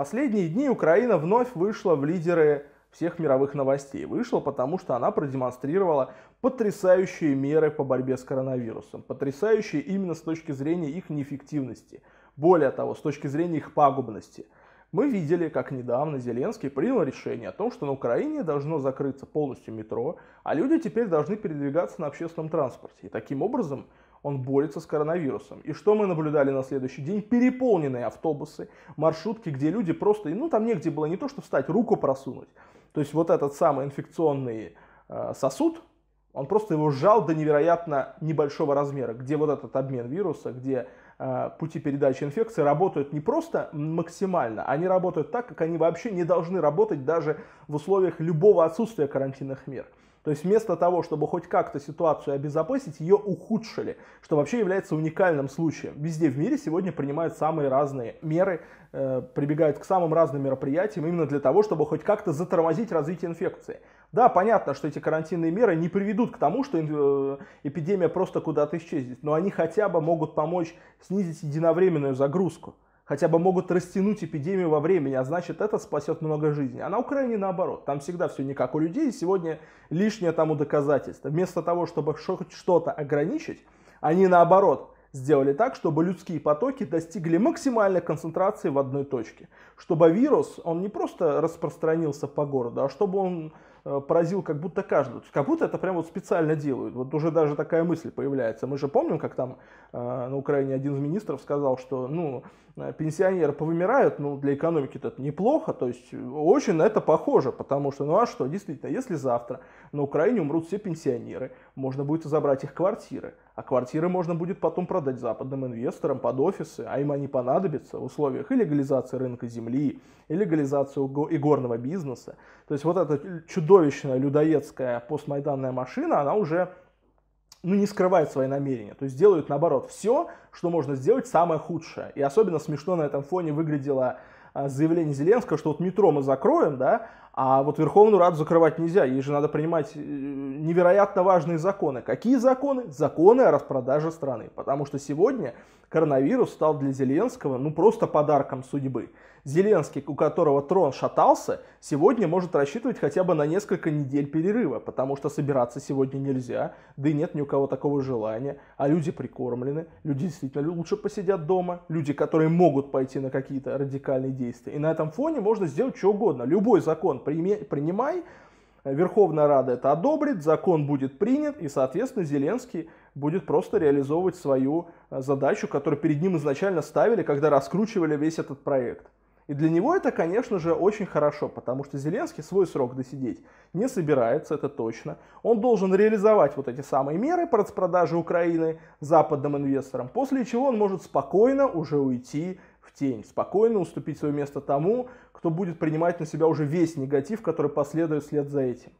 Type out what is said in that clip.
последние дни Украина вновь вышла в лидеры всех мировых новостей. Вышла, потому что она продемонстрировала потрясающие меры по борьбе с коронавирусом. Потрясающие именно с точки зрения их неэффективности. Более того, с точки зрения их пагубности. Мы видели, как недавно Зеленский принял решение о том, что на Украине должно закрыться полностью метро, а люди теперь должны передвигаться на общественном транспорте. И таким образом он борется с коронавирусом. И что мы наблюдали на следующий день? Переполненные автобусы, маршрутки, где люди просто, ну там негде было не то, что встать, руку просунуть. То есть вот этот самый инфекционный э, сосуд, он просто его сжал до невероятно небольшого размера, где вот этот обмен вируса, где э, пути передачи инфекции работают не просто максимально, они работают так, как они вообще не должны работать даже в условиях любого отсутствия карантинных мер. То есть вместо того, чтобы хоть как-то ситуацию обезопасить, ее ухудшили, что вообще является уникальным случаем. Везде в мире сегодня принимают самые разные меры, э, прибегают к самым разным мероприятиям именно для того, чтобы хоть как-то затормозить развитие инфекции. Да, понятно, что эти карантинные меры не приведут к тому, что э, эпидемия просто куда-то исчезнет, но они хотя бы могут помочь снизить единовременную загрузку хотя бы могут растянуть эпидемию во времени, а значит это спасет много жизней. А на Украине наоборот, там всегда все не как у людей, и сегодня лишнее тому доказательство. Вместо того, чтобы что-то ограничить, они наоборот сделали так, чтобы людские потоки достигли максимальной концентрации в одной точке. Чтобы вирус, он не просто распространился по городу, а чтобы он Э, поразил как будто каждого. Как будто это прям вот специально делают. Вот уже даже такая мысль появляется. Мы же помним, как там э, на Украине один из министров сказал, что ну, э, пенсионеры повымирают, ну для экономики это неплохо, то есть очень на это похоже, потому что ну а что, действительно, если завтра на Украине умрут все пенсионеры, можно будет забрать их квартиры, а квартиры можно будет потом продать западным инвесторам под офисы, а им они понадобятся в условиях и легализации рынка земли, и легализации и горного бизнеса. То есть вот это чудо чудовищная людоедская постмайданная машина, она уже ну, не скрывает свои намерения. То есть делают, наоборот, все, что можно сделать, самое худшее. И особенно смешно на этом фоне выглядела Э, заявление Зеленского, что вот метро мы закроем, да, а вот Верховную Раду закрывать нельзя, ей же надо принимать э, невероятно важные законы. Какие законы? Законы о распродаже страны, потому что сегодня коронавирус стал для Зеленского ну просто подарком судьбы. Зеленский, у которого трон шатался, сегодня может рассчитывать хотя бы на несколько недель перерыва, потому что собираться сегодня нельзя, да и нет ни у кого такого желания, а люди прикормлены, люди действительно лучше посидят дома, люди, которые могут пойти на какие-то радикальные действия. И на этом фоне можно сделать что угодно. Любой закон принимай, э, Верховная Рада это одобрит, закон будет принят, и, соответственно, Зеленский будет просто реализовывать свою э, задачу, которую перед ним изначально ставили, когда раскручивали весь этот проект. И для него это, конечно же, очень хорошо, потому что Зеленский свой срок досидеть не собирается, это точно. Он должен реализовать вот эти самые меры по распродаже Украины западным инвесторам, после чего он может спокойно уже уйти тень, спокойно уступить свое место тому, кто будет принимать на себя уже весь негатив, который последует вслед за этим.